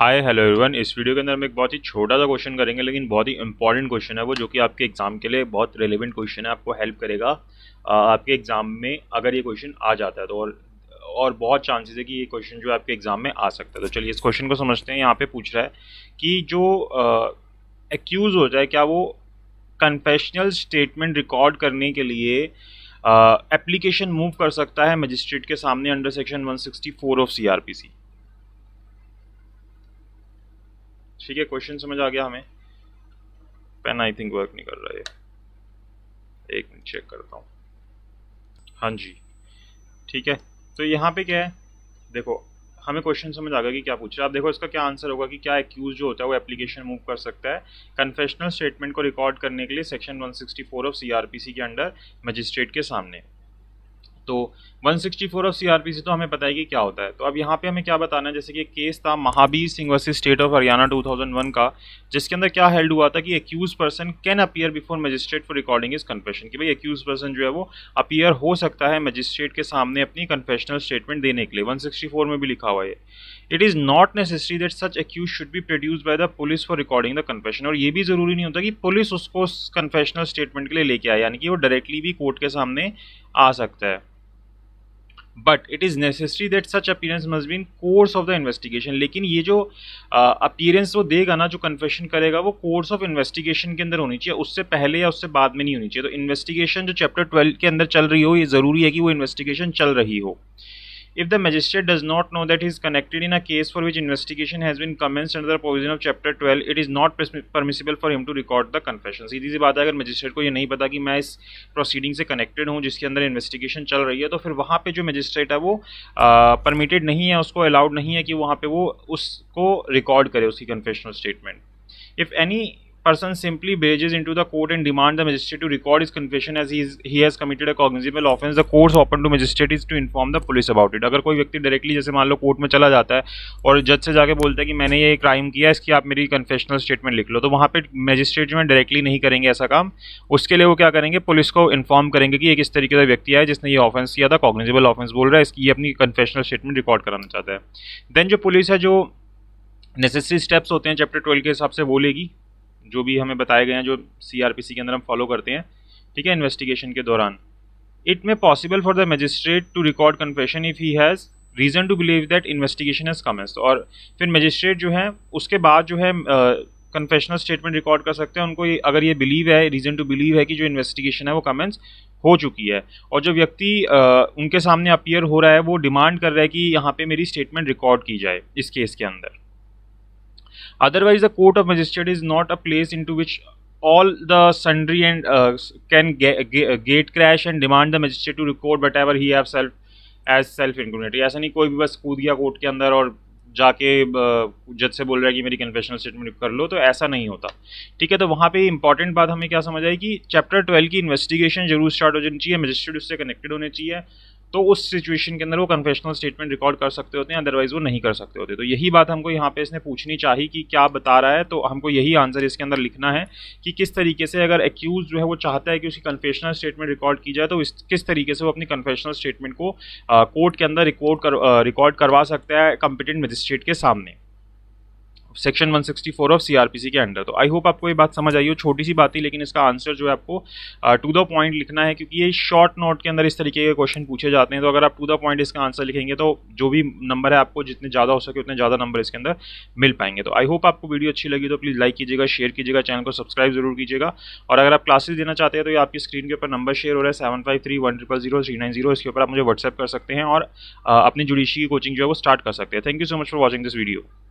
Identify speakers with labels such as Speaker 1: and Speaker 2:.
Speaker 1: हाय hello everyone इस video के अंदर हम एक बहुत ही छोटा सा क्वेश्चन करेंगे लेकिन बहुत ही इंपॉर्टेंट क्वेश्चन है वो जो कि आपके एग्जाम के लिए बहुत रिलेवेंट क्वेश्चन है आपको हेल्प करेगा आपके एग्जाम में अगर ये क्वेश्चन आ जाता है तो और और बहुत चांसेस है कि ये क्वेश्चन जो आपके एग्जाम में आ सकता है तो चलिए इस क्वेश्चन को समझते हैं यहाँ पर पूछ रहा है कि जो एक्यूज़ हो जाए क्या वो कन्फेशनल स्टेटमेंट रिकॉर्ड करने के लिए एप्लीकेशन मूव कर सकता है मजिस्ट्रेट के सामने under section one of C ठीक है क्वेश्चन समझ आ गया हमें पेन आई थिंक वर्क नहीं कर रहा है एक मिनट चेक करता हूँ हाँ जी ठीक है तो यहाँ पे क्या है देखो हमें क्वेश्चन समझ आ गया कि क्या पूछ रहा है आप देखो इसका क्या आंसर होगा कि क्या एक्यूज जो होता है वो एप्लीकेशन मूव कर सकता है कन्फेशनल स्टेटमेंट को रिकॉर्ड करने के लिए सेक्शन 164 ऑफ सीआरपीसी के अंडर मजिस्ट्रेट के सामने तो 164 ऑफ सीआरपीसी तो हमें पता है कि क्या होता है तो अब यहाँ पे हमें क्या बताना है जैसे कि केस था Mahavir Singh versus state of Haryana 2001 का जिसके अंदर क्या हेल्ड हुआ था कि accused person can appear before magistrate for recording is confession कि भाई एक्यूज पर्सन जो है वो अपीयर हो सकता है मजिस्ट्रेट के सामने अपनी कन्फेशनल स्टेटमेंट देने के लिए वन में भी लिखा हुआ है it is not necessary that such accused should be produce by the police for recording the confession और ये भी ज़रूरी नहीं होता कि पुलिस उसको कन्फेशनल स्टेटमेंट के लिए लेके आए यानी कि वो डायरेक्टली भी कोर्ट के सामने आ सकता है but it is necessary that such appearance must be in course of the investigation लेकिन ये जो अपीयरेंस वो देगा ना जो कन्फेशन करेगा वो कोर्स ऑफ इन्वेस्टिगेशन के अंदर होनी चाहिए उससे पहले या उससे बाद में नहीं होनी चाहिए तो इन्वेस्टिगेशन जो चैप्टर ट्वेल्व के अंदर चल रही हो ये ज़रूरी है कि वो इन्वेस्टिगेशन चल रही हो If the magistrate does not know that he is connected in a case for which investigation has been commenced under the provision of chapter 12, it is not permissible for him to record the confession. सीधी सी बात है अगर magistrate को ये नहीं पता कि मैं इस प्रोसीडिंग से कनेक्टेड हूँ जिसके अंदर इन्वेस्टिगेशन चल रही है तो फिर वहाँ पे जो मजिस्ट्रेट है वो permitted nahi hai usko allowed nahi hai ki wahan pe wo usko record kare uski confessional statement if any person simply बेज into the court and demands the magistrate to record his confession is he, is, he has committed a cognizable offense the course open to magistrate is to inform the police about it अगर कोई व्यक्ति directly जैसे मान लो court में चला जाता है और जज से जाकर बोलता है कि मैंने ये क्राइम किया इसकी आप मेरी कन्फेशनल स्टेटमेंट लिख लो तो वहाँ पर मजिस्ट्रेट जो है डायरेक्टली नहीं करेंगे ऐसा काम उसके लिए वो क्या करेंगे पुलिस को इन्फॉर्म करेंगे कि एक इस तरीके का व्यक्ति है जिसने ये ऑफेंस किया था कॉग्निजेबल ऑफेंस बोल रहा है इसकी अपनी कन्फेशनल स्टेटमेंट रिकॉर्ड कराना चाहता है देन जो पुलिस है जो नेसेसरी स्टेप्स होते हैं चैप्टर ट्वेल्व के हिसाब से बोलेगी जो भी हमें बताए गए हैं जो सी के अंदर हम फॉलो करते हैं ठीक है इन्वेस्टिगेशन के दौरान it may possible for the magistrate to record confession if he has reason to believe that investigation has commence और फिर मजिस्ट्रेट जो है उसके बाद जो है कन्फेशनल स्टेटमेंट रिकॉर्ड कर सकते हैं उनको ये, अगर ये बिलीव है रीज़न टू बिलीव है कि जो इन्वेस्टिगेशन है वो कमेंस हो चुकी है और जो व्यक्ति उनके सामने अपीयर हो रहा है वो डिमांड कर रहा है कि यहाँ पे मेरी स्टेटमेंट रिकॉर्ड की जाए इस केस के अंदर otherwise the court of magistrate is not a place in to which all the sundry and can get crash and demand the magistrate to record but ever he as self ऐसा नहीं कोई भी बस कूद गया court के अंदर और जाके uh, जज से बोल रहा है कि मेरी कन्फेशनल स्टेटमेंट कर लो तो ऐसा नहीं होता ठीक है तो वहाँ पे इंपॉर्टेंट बात हमें क्या समझ आई कि चैप्टर ट्वेल्व की इन्वेस्टिगेशन जरूर स्टार्ट हो जानी चाहिए मजिस्ट्रेट उससे कनेक्टेड होने चाहिए तो उस सिचुएशन के अंदर वो कन्फेशनल स्टेटमेंट रिकॉर्ड कर सकते होते हैं अदरवाइज वो नहीं कर सकते होते तो यही बात हमको यहाँ पे इसने पूछनी चाहिए कि क्या बता रहा है तो हमको यही आंसर इसके अंदर लिखना है कि किस तरीके से अगर एक्यूज जो है वो चाहता है कि उसकी कन्फेशनल स्टेटमेंट रिकॉर्ड की जाए तो इस किस तरीके से वो अपनी कन्फेशनल स्टेटमेंट को कोर्ट के अंदर रिकॉर्ड कर रिकॉर्ड करवा सकता है कंपिटेंट मजिस्ट्रेट के सामने सेक्शन 164 ऑफ सीआरपीसी के अंडर तो आई होप आपको ये बात समझ आई हो छोटी सी बात ही लेकिन इसका आंसर जो है आपको टू द पॉइंट लिखना है क्योंकि ये शॉर्ट नोट के अंदर इस तरीके के क्वेश्चन पूछे जाते हैं तो अगर आप टू द पॉइंट इसका आंसर लिखेंगे तो जो भी नंबर है आपको जितने ज़्यादा हो सके उतने ज़्यादा नंबर इसके अंदर मिल पाएंगे तो आई होप आपको वीडियो अच्छी लगी तो प्लीज़ लाइक कीजिएगा शेयर कीजिएगा चैनल को सब्सक्राइब जरूर कीजिएगा और अगर आप क्लासेस देना चाहते हैं तो ये आपकी स्क्रीन के ऊपर नंबर शेयर हो रहा है seven five three one triple zero three nine zero इसके ऊपर आप मुझे व्हाट्सअप कर सकते हैं और uh, अपनी जुडिशी की कोचिंग जो है वो स्टार्ट कर सकते हैं thank you so much for watching this video